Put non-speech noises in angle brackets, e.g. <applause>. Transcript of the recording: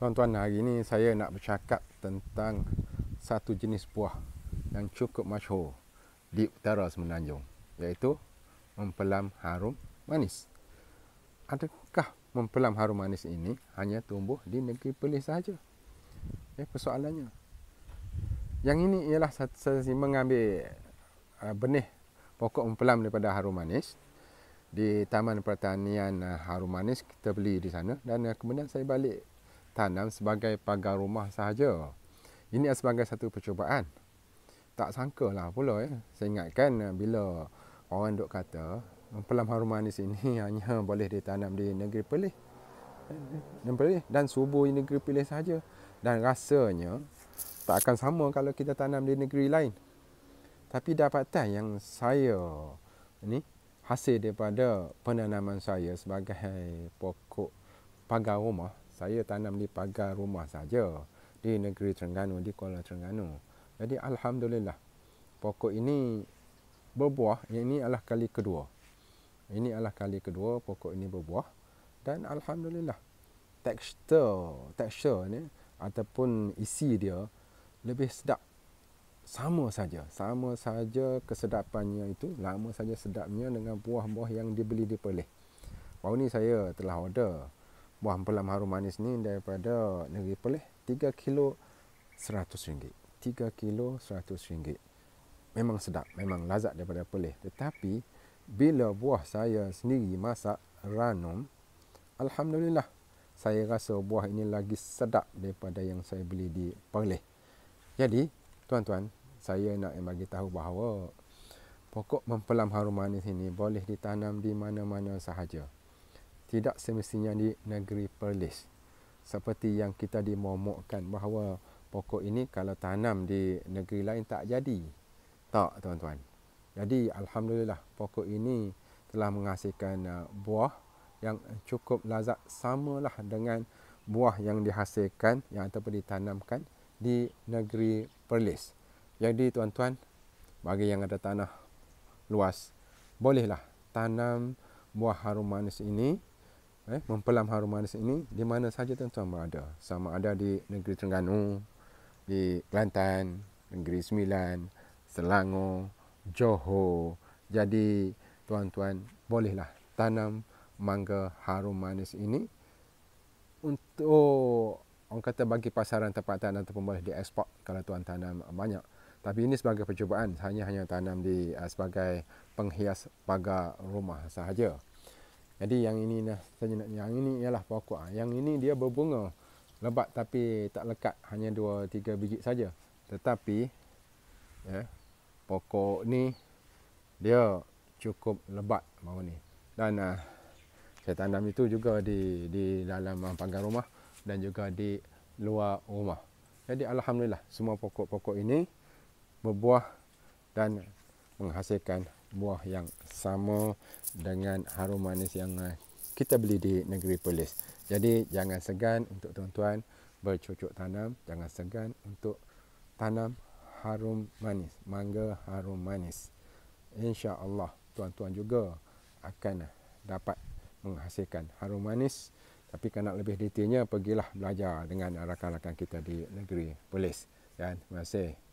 Tuan-tuan, hari ini saya nak bercakap tentang satu jenis buah yang cukup masyhur di utara Semenanjung iaitu mempelam harum manis. Adakah mempelam harum manis ini hanya tumbuh di negeri Perlis saja? Eh, persoalannya. Yang ini ialah saya mengambil uh, benih pokok mempelam daripada harum manis di Taman Pertanian uh, Harum Manis kita beli di sana dan kemudian saya balik tanam sebagai pagar rumah sahaja. Ini sebagai satu percubaan. Tak sangka lah pula. Eh. Saya ingatkan eh, bila orang duk kata pelam haruman di sini <laughs> hanya boleh ditanam di negeri pelih. Dan, pelih. dan subur di negeri pelih saja. Dan rasanya tak akan sama kalau kita tanam di negeri lain. Tapi dapatan yang saya ni hasil daripada penanaman saya sebagai pokok pagar rumah saya tanam di pagar rumah saja di negeri Terengganu di Kuala Terengganu. Jadi alhamdulillah pokok ini berbuah. ini adalah kali kedua. Ini adalah kali kedua pokok ini berbuah dan alhamdulillah tekstur tekstur ni ataupun isi dia lebih sedap sama saja sama saja kesedapannya itu lama saja sedapnya dengan buah-buah yang dibeli di Perlis. Baru ni saya telah order buah empelam harum manis ni daripada negeri Perlis 3 kilo 100 ringgit 3 kilo 100 ringgit memang sedap memang lazat daripada Perlis tetapi bila buah saya sendiri masak ranum alhamdulillah saya rasa buah ini lagi sedap daripada yang saya beli di Perlis jadi tuan-tuan saya nak bagi tahu bahawa pokok mempelam harum manis ini boleh ditanam di mana-mana sahaja tidak semestinya di negeri Perlis. Seperti yang kita dimomokkan bahawa pokok ini kalau tanam di negeri lain tak jadi. Tak tuan-tuan. Jadi Alhamdulillah pokok ini telah menghasilkan uh, buah yang cukup lazat samalah dengan buah yang dihasilkan yang ataupun ditanamkan di negeri Perlis. Jadi tuan-tuan, bagi yang ada tanah luas, bolehlah tanam buah harum manis ini eh, mempelam harum manis ini di mana sahaja tuan sama ada, Sama ada di negeri Terengganu, di Kelantan, negeri Sembilan, Selangor, Johor. Jadi tuan-tuan bolehlah tanam mangga harum manis ini untuk orang kata bagi pasaran tempatan ataupun boleh ekspor kalau tuan tanam banyak. Tapi ini sebagai percubaan, hanya hanya tanam di eh, sebagai penghias pagar rumah sahaja. Jadi yang ini dah saya nak yang ini ialah pokok. Ah. Yang ini dia berbunga lebat tapi tak lekat hanya 2 3 biji saja. Tetapi ya pokok ni dia cukup lebat baru ni. Dan eh, saya tanam itu juga di di dalam ah, pagar rumah dan juga di luar rumah. Jadi alhamdulillah semua pokok-pokok ini berbuah dan menghasilkan buah yang sama dengan harum manis yang eh, kita beli di negeri Perlis. Jadi jangan segan untuk tuan-tuan bercucuk tanam, jangan segan untuk tanam harum manis, mangga harum manis. Insya-Allah tuan-tuan juga akan eh, dapat menghasilkan harum manis. Tapi kalau nak lebih detailnya pergilah belajar dengan rakan-rakan kita di negeri Perlis. Dan terima kasih.